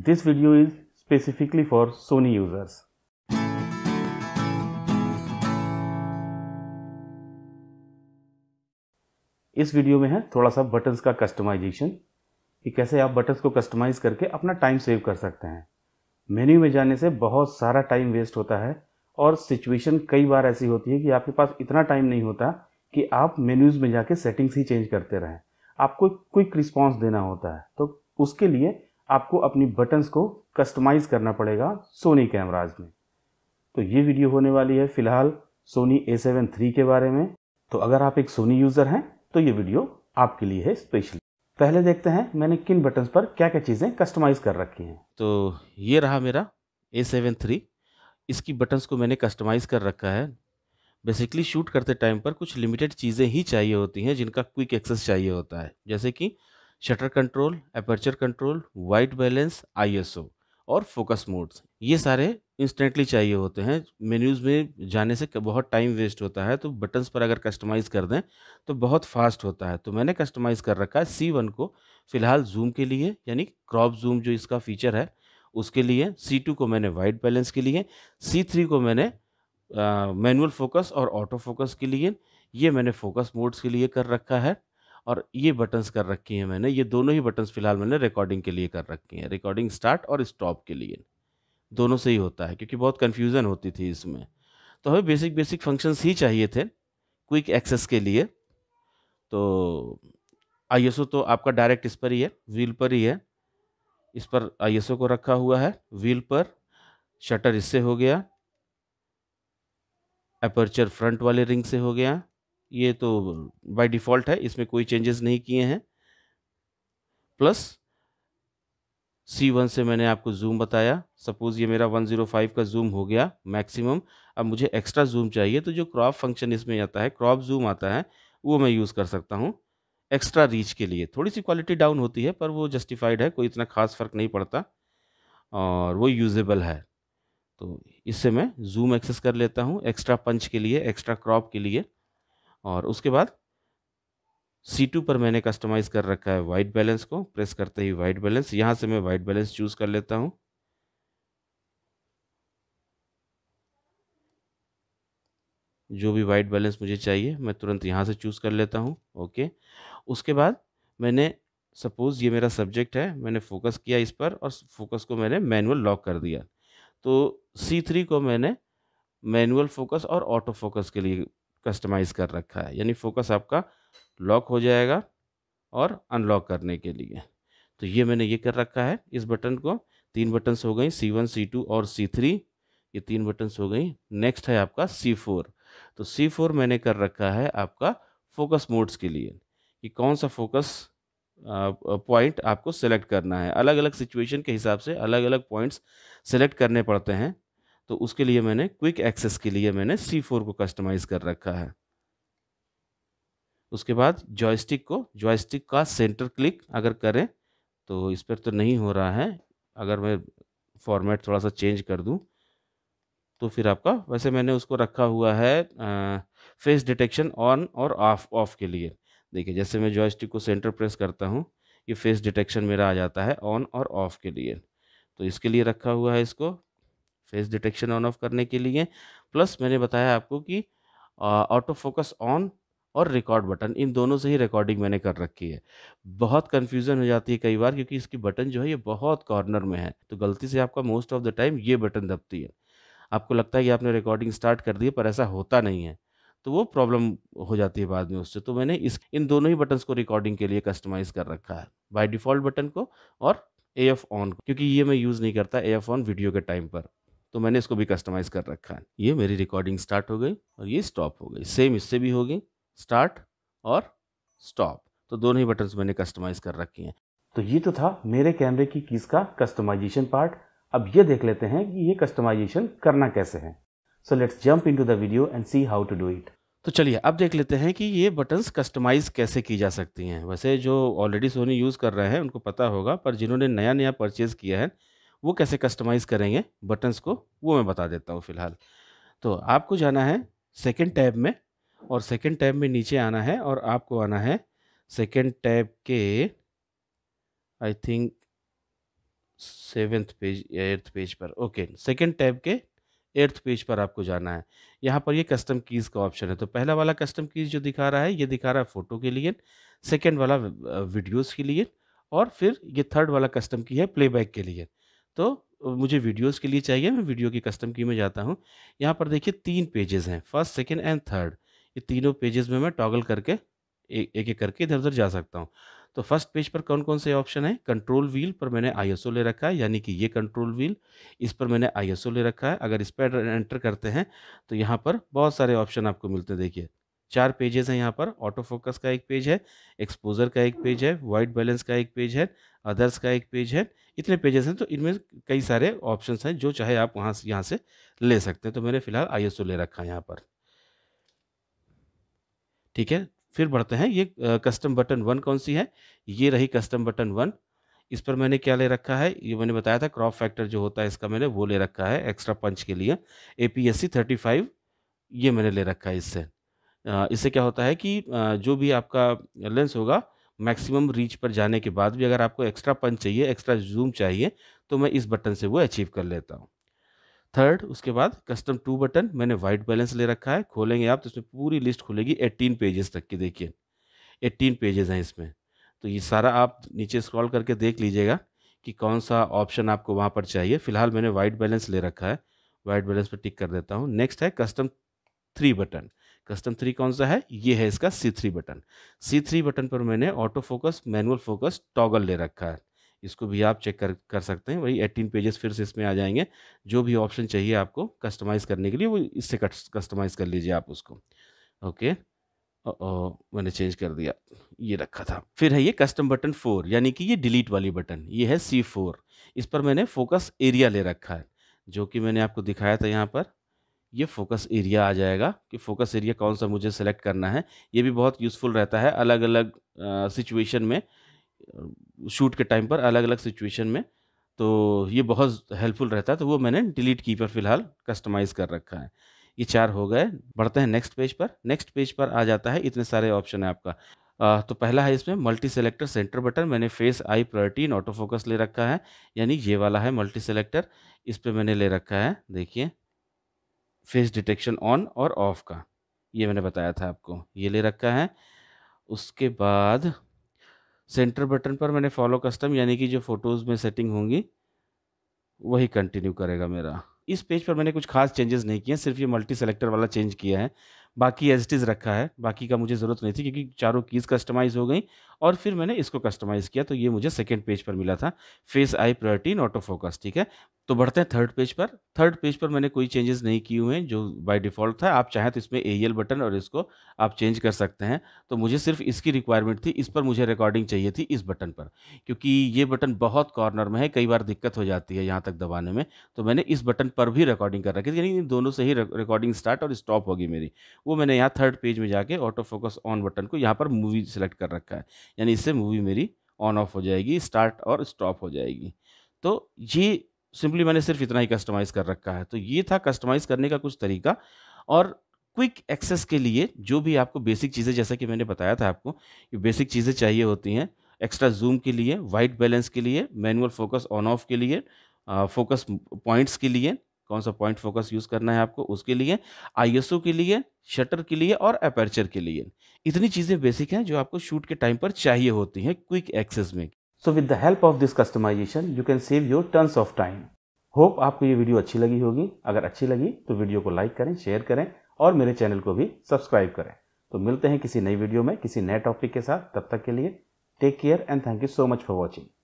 This video is specifically for Sony users. इस video में है थोड़ा सा बटन्स का कस्टमाइजेशन कि कैसे आप बटन्स को कस्टमाइज करके अपना टाइम सेव कर सकते हैं मेन्यू में जाने से बहुत सारा टाइम वेस्ट होता है और सिचुएशन कई बार ऐसी होती है कि आपके पास इतना टाइम नहीं होता कि आप मेन्यूज़ में जाके सेटिंग्स ही चेंज करते रहें आपको क्विक रिस्पॉन्स देना होता है तो उसके लिए आपको अपनी बटन्स को कस्टमाइज़ करना पड़ेगा सोनी कैमराज में तो ये वीडियो होने वाली है फ़िलहाल सोनी ए सेवन थ्री के बारे में तो अगर आप एक सोनी यूज़र हैं तो ये वीडियो आपके लिए है स्पेशली पहले देखते हैं मैंने किन बटन्स पर क्या क्या चीज़ें कस्टमाइज़ कर रखी हैं तो ये रहा मेरा ए सेवन थ्री इसकी बटन्स को मैंने कस्टमाइज़ कर रखा है बेसिकली शूट करते टाइम पर कुछ लिमिटेड चीज़ें ही चाहिए होती हैं जिनका क्विक एक्सेस चाहिए होता है जैसे कि shutter control aperture control white balance ISO और फोकस मोड्स ये सारे इंस्टेंटली चाहिए होते हैं मेन्यूज़ में जाने से बहुत टाइम वेस्ट होता है तो बटन्स पर अगर कस्टमाइज़ कर दें तो बहुत फास्ट होता है तो मैंने कस्टमाइज़ कर रखा है सी वन को फ़िलहाल जूम के लिए यानी क्रॉप जूम जो इसका फीचर है उसके लिए सी टू को मैंने वाइट बैलेंस के लिए सी थ्री को मैंने मैनुअल फोकस और ऑटो फोकस के लिए ये मैंने फोकस मोड्स के लिए कर रखा है और ये बटन्स कर रखी हैं मैंने ये दोनों ही बटन्स फ़िलहाल मैंने रिकॉर्डिंग के लिए कर रखे हैं रिकॉर्डिंग स्टार्ट और स्टॉप के लिए दोनों से ही होता है क्योंकि बहुत कन्फ्यूज़न होती थी इसमें तो हमें बेसिक बेसिक फंक्शंस ही चाहिए थे क्विक एक्सेस के लिए तो आई तो आपका डायरेक्ट इस पर ही है व्हील पर ही है इस पर आई को रखा हुआ है व्हील पर शटर इससे हो गया अपर्चर फ्रंट वाले रिंग से हो गया ये तो बाय डिफ़ॉल्ट है इसमें कोई चेंजेस नहीं किए हैं प्लस सी वन से मैंने आपको जूम बताया सपोज़ ये मेरा 105 का जूम हो गया मैक्सिमम अब मुझे एक्स्ट्रा जूम चाहिए तो जो क्रॉप फंक्शन इसमें आता है क्रॉप जूम आता है वो मैं यूज़ कर सकता हूँ एक्स्ट्रा रीच के लिए थोड़ी सी क्वालिटी डाउन होती है पर वो जस्टिफाइड है कोई इतना ख़ास फ़र्क नहीं पड़ता और वो यूजेबल है तो इससे मैं जूम एक्सेस कर लेता हूँ एक्स्ट्रा पंच के लिए एक्स्ट्रा क्रॉप के लिए और उसके बाद C2 पर मैंने कस्टमाइज़ कर रखा है वाइट बैलेंस को प्रेस करते ही वाइट बैलेंस यहाँ से मैं वाइट बैलेंस चूज़ कर लेता हूँ जो भी वाइट बैलेंस मुझे चाहिए मैं तुरंत यहाँ से चूज़ कर लेता हूँ ओके उसके बाद मैंने सपोज़ ये मेरा सब्जेक्ट है मैंने फोकस किया इस पर और फोकस को मैंने मैनुअल लॉक कर दिया तो सी थ्री को मैंने मैनुअल फोकस और ऑटो फोकस के लिए कस्टमाइज़ कर रखा है यानी फोकस आपका लॉक हो जाएगा और अनलॉक करने के लिए तो ये मैंने ये कर रखा है इस बटन को तीन बटन्स हो गई सी वन सी टू और सी थ्री ये तीन बटन्स हो गई नेक्स्ट है आपका सी फोर तो सी फोर मैंने कर रखा है आपका फोकस मोड्स के लिए कि कौन सा फोकस पॉइंट आपको सेलेक्ट करना है अलग अलग सिचुएशन के हिसाब से अलग अलग पॉइंट्स सेलेक्ट करने पड़ते हैं तो उसके लिए मैंने क्विक एक्सेस के लिए मैंने सी फोर को कस्टमाइज़ कर रखा है उसके बाद जॉयस्टिक को जॉयस्टिक का सेंटर क्लिक अगर करें तो इस पर तो नहीं हो रहा है अगर मैं फॉर्मेट थोड़ा सा चेंज कर दूं तो फिर आपका वैसे मैंने उसको रखा हुआ है आ, फेस डिटेक्शन ऑन और ऑफ ऑफ के लिए देखिए जैसे मैं जॉयस्टिक को सेंटर प्रेस करता हूँ ये फेस डिटेक्शन मेरा आ जाता है ऑन और ऑफ के लिए तो इसके लिए रखा हुआ है इसको फेस डिटेक्शन ऑन ऑफ करने के लिए प्लस मैंने बताया आपको कि ऑटो फोकस ऑन और रिकॉर्ड बटन इन दोनों से ही रिकॉर्डिंग मैंने कर रखी है बहुत कन्फ्यूज़न हो जाती है कई बार क्योंकि इसकी बटन जो है ये बहुत कॉर्नर में है तो गलती से आपका मोस्ट ऑफ द टाइम ये बटन दबती है आपको लगता है कि आपने रिकॉर्डिंग स्टार्ट कर दी है पर ऐसा होता नहीं है तो वो प्रॉब्लम हो जाती है बाद में उससे तो मैंने इस इन दोनों ही बटन्स को रिकॉर्डिंग के लिए कस्टमाइज कर रखा है बाय डिफ़ॉल्ट बटन को और ए एफ ऑन क्योंकि ये मैं यूज़ नहीं करता ए एफ ऑन वीडियो के टाइम पर तो मैंने इसको भी कस्टमाइज़ कर रखा है ये मेरी रिकॉर्डिंग स्टार्ट हो गई और ये स्टॉप हो गई सेम इससे भी होगी स्टार्ट और स्टॉप तो दोनों ही बटन्स मैंने कस्टमाइज़ कर रखी हैं तो ये तो था मेरे कैमरे की कीज़ का कस्टमाइजेशन पार्ट अब ये देख लेते हैं कि ये कस्टमाइजेशन करना कैसे है so let's jump into video and see how to do it तो चलिए अब देख लेते हैं कि ये बटन्स कस्टमाइज़ कैसे की जा सकती हैं वैसे जो ऑलरेडी सोनी यूज़ कर रहे हैं उनको पता होगा पर जिन्होंने नया नया परचेज़ किया है वो कैसे कस्टमाइज़ करेंगे बटन्स को वो मैं बता देता हूँ फ़िलहाल तो आपको जाना है सेकेंड टैब में और सेकेंड टैब में नीचे आना है और आपको आना है सेकेंड टैब के आई थिंक सेवेंथ पेज या एट्थ पेज पर ओके सेकेंड टैब के एट्थ पेज पर आपको जाना है यहाँ पर ये कस्टम कीज़ का ऑप्शन है तो पहला वाला कस्टम कीज़ जो दिखा रहा है ये दिखा रहा है फ़ोटो के लिए सेकेंड वाला वीडियोस के लिए और फिर ये थर्ड वाला कस्टम की है प्लेबैक के लिए तो मुझे वीडियोस के लिए चाहिए मैं वीडियो की कस्टम की में जाता हूँ यहाँ पर देखिए तीन पेजेस हैं फर्स्ट सेकेंड एंड थर्ड ये तीनों पेजेस में मैं टॉगल करके एक एक करके इधर उधर जा सकता हूँ तो फर्स्ट पेज पर कौन कौन से ऑप्शन है कंट्रोल व्हील पर मैंने आईएसओ ले रखा है यानी कि ये कंट्रोल व्हील इस पर मैंने आईएसओ ले रखा है अगर इस पर एंटर करते हैं तो यहाँ पर बहुत सारे ऑप्शन आपको मिलते हैं देखिए चार पेजेस हैं यहाँ पर ऑटो फोकस का एक पेज है एक्सपोजर का एक पेज है वाइट बैलेंस का एक पेज है अदर्स का एक पेज है इतने पेजेस हैं तो इनमें कई सारे ऑप्शन हैं जो चाहे आप वहाँ से यहाँ से ले सकते हैं तो मैंने फिलहाल आई ले रखा है यहाँ पर ठीक है फिर बढ़ते हैं ये कस्टम बटन वन कौन सी है ये रही कस्टम बटन वन इस पर मैंने क्या ले रखा है ये मैंने बताया था क्रॉप फैक्टर जो होता है इसका मैंने वो ले रखा है एक्स्ट्रा पंच के लिए A P S C thirty five ये मैंने ले रखा है इससे इससे क्या होता है कि जो भी आपका लेंस होगा मैक्सिमम रीच पर जाने के बाद भी अगर आपको एक्स्ट्रा पंच चाहिए एक्स्ट्रा जूम चाहिए तो मैं इस बटन से वो अचीव कर लेता हूँ थर्ड उसके बाद कस्टम टू बटन मैंने वाइट बैलेंस ले रखा है खोलेंगे आप तो इसमें पूरी लिस्ट खुलेगी एट्टीन पेजेस तक की देखिए एट्टीन पेजेस हैं इसमें तो ये सारा आप नीचे स्क्रॉल करके देख लीजिएगा कि कौन सा ऑप्शन आपको वहाँ पर चाहिए फिलहाल मैंने वाइट बैलेंस ले रखा है वाइट बैलेंस पर टिक कर देता हूँ नेक्स्ट है custom three button custom three कौन सा है ये है इसका C three button C three button पर मैंने auto focus manual focus toggle ले रखा है इसको भी आप चेक कर कर सकते हैं वही एटीन पेजेस फिर से इसमें आ जाएंगे जो भी ऑप्शन चाहिए आपको कस्टमाइज़ करने के लिए वो इससे कस्टमाइज़ कर लीजिए आप उसको ओके ओ, मैंने चेंज कर दिया ये रखा था फिर है ये कस्टम बटन फोर यानी कि ये डिलीट वाली बटन ये है सी फोर इस पर मैंने फोकस एरिया ले रखा है जो कि मैंने आपको दिखाया था यहाँ पर ये फोकस एरिया आ जाएगा कि फोकस एरिया कौन सा मुझे सेलेक्ट करना है ये भी बहुत यूज़फुल रहता है अलग अलग सिचुएशन में शूट के टाइम पर अलग अलग सिचुएशन में तो ये बहुत हेल्पफुल रहता है तो वो मैंने डिलीट की पर फिलहाल कस्टमाइज़ कर रखा है ये चार हो गए बढ़ते हैं नेक्स्ट पेज पर नेक्स्ट पेज पर आ जाता है इतने सारे ऑप्शन है आपका आ, तो पहला है इसमें मल्टी सेलेक्टर सेंटर बटन मैंने face eye priority in auto focus ले रखा है यानी ये वाला है मल्टी सेलेक्टर इस पर मैंने ले रखा है देखिए फेस डिटेक्शन ऑन और ऑफ का ये मैंने बताया था आपको ये ले रखा है उसके बाद सेंटर बटन पर मैंने फॉलो कस्टम यानी कि जो फ़ोटोज़ में सेटिंग होंगी वही कंटिन्यू करेगा मेरा इस पेज पर मैंने कुछ खास चेंजेस नहीं किए सिर्फ ये मल्टी सेलेक्टर वाला चेंज किया है बाकी एज इज़ रखा है बाकी का मुझे ज़रूरत नहीं थी क्योंकि चारों कीज़ कस्टमाइज़ हो गई और फिर मैंने इसको कस्टमाइज़ किया तो ये मुझे सेकेंड पेज पर मिला था face eye priority in auto focus ठीक है तो बढ़ते हैं थर्ड पेज पर थर्ड पेज पर मैंने कोई चेंजेस नहीं किए हुए हैं जो बाय डिफ़ॉल्ट था आप चाहें तो इसमें ए बटन और इसको आप चेंज कर सकते हैं तो मुझे सिर्फ इसकी रिक्वायरमेंट थी इस पर मुझे रिकॉर्डिंग चाहिए थी इस बटन पर क्योंकि ये बटन बहुत कॉर्नर में है कई बार दिक्कत हो जाती है यहाँ तक दबाने में तो मैंने इस बटन पर भी रिकॉर्डिंग कर रखी थी यानी दोनों से ही रिकॉर्डिंग स्टार्ट और स्टॉप होगी मेरी वो मैंने यहाँ थर्ड पेज में जाके ऑटो फोकस ऑन बटन को यहाँ पर मूवी सेलेक्ट कर रखा है यानी इससे मूवी मेरी ऑन ऑफ हो जाएगी स्टार्ट और स्टॉप हो जाएगी तो ये सिंपली मैंने सिर्फ इतना ही कस्टमाइज़ कर रखा है तो ये था कस्टमाइज़ करने का कुछ तरीका और क्विक एक्सेस के लिए जो भी आपको बेसिक चीज़ें जैसा कि मैंने बताया था आपको ये बेसिक चीज़ें चाहिए होती हैं एक्स्ट्रा जूम के लिए वाइट बैलेंस के लिए मैनुअल फोकस ऑन ऑफ के लिए फोकस पॉइंट्स के लिए कौन सा पॉइंट फोकस यूज़ करना है आपको उसके लिए आईएसओ के लिए शटर के लिए और अपर्चर के लिए इतनी चीज़ें बेसिक हैं जो आपको शूट के टाइम पर चाहिए होती हैं क्विक एक्सेस में so with the help of this customisation you can save your turns of time hope आपको ये वीडियो अच्छी लगी होगी अगर अच्छी लगी तो वीडियो को लाइक करें शेयर करें और मेरे चैनल को भी सब्सक्राइब करें तो मिलते हैं किसी नई वीडियो में किसी नए टॉपिक के साथ तब तक के लिए take care and thank you so much for watching